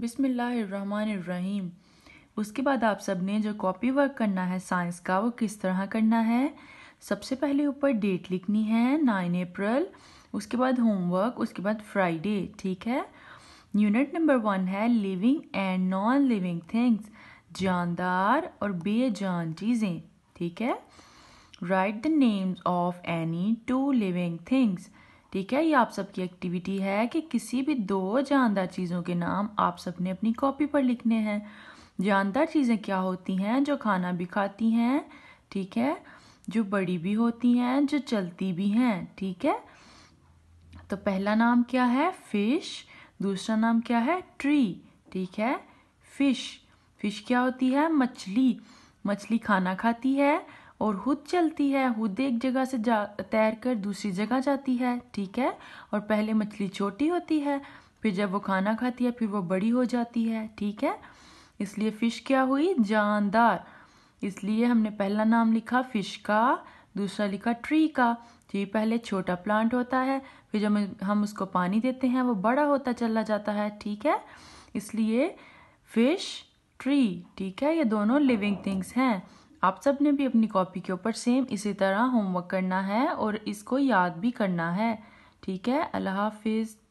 बिसमीम उसके बाद आप सब ने जो कॉपी वर्क करना है साइंस का वो किस तरह करना है सबसे पहले ऊपर डेट लिखनी है नाइन अप्रैल उसके बाद होमवर्क उसके बाद फ्राइडे ठीक है यूनिट नंबर वन है living and non living things जानदार और बेजान चीज़ें ठीक है write the names of any two living things ठीक है ये आप सबकी एक्टिविटी है कि किसी भी दो जानदार चीज़ों के नाम आप सबने अपनी कॉपी पर लिखने हैं जानदार चीज़ें क्या होती हैं जो खाना भी खाती हैं ठीक है जो बड़ी भी होती हैं जो चलती भी हैं ठीक है तो पहला नाम क्या है फिश दूसरा नाम क्या है ट्री ठीक है फिश फिश क्या होती है मछली मछली खाना खाती है और हुद चलती है हुद एक जगह से जा तैर कर दूसरी जगह जाती है ठीक है और पहले मछली छोटी होती है फिर जब वो खाना खाती है फिर वो बड़ी हो जाती है ठीक है इसलिए फ़िश क्या हुई जानदार इसलिए हमने पहला नाम लिखा फ़िश का दूसरा लिखा ट्री का ट्री तो पहले छोटा प्लांट होता है फिर जब हम उसको पानी देते हैं वो बड़ा होता चला जाता है ठीक है इसलिए फिश ट्री ठीक है ये दोनों लिविंग थिंग्स हैं आप सब ने भी अपनी कॉपी के ऊपर सेम इसी तरह होमवर्क करना है और इसको याद भी करना है ठीक है अल्लाह हाफिज़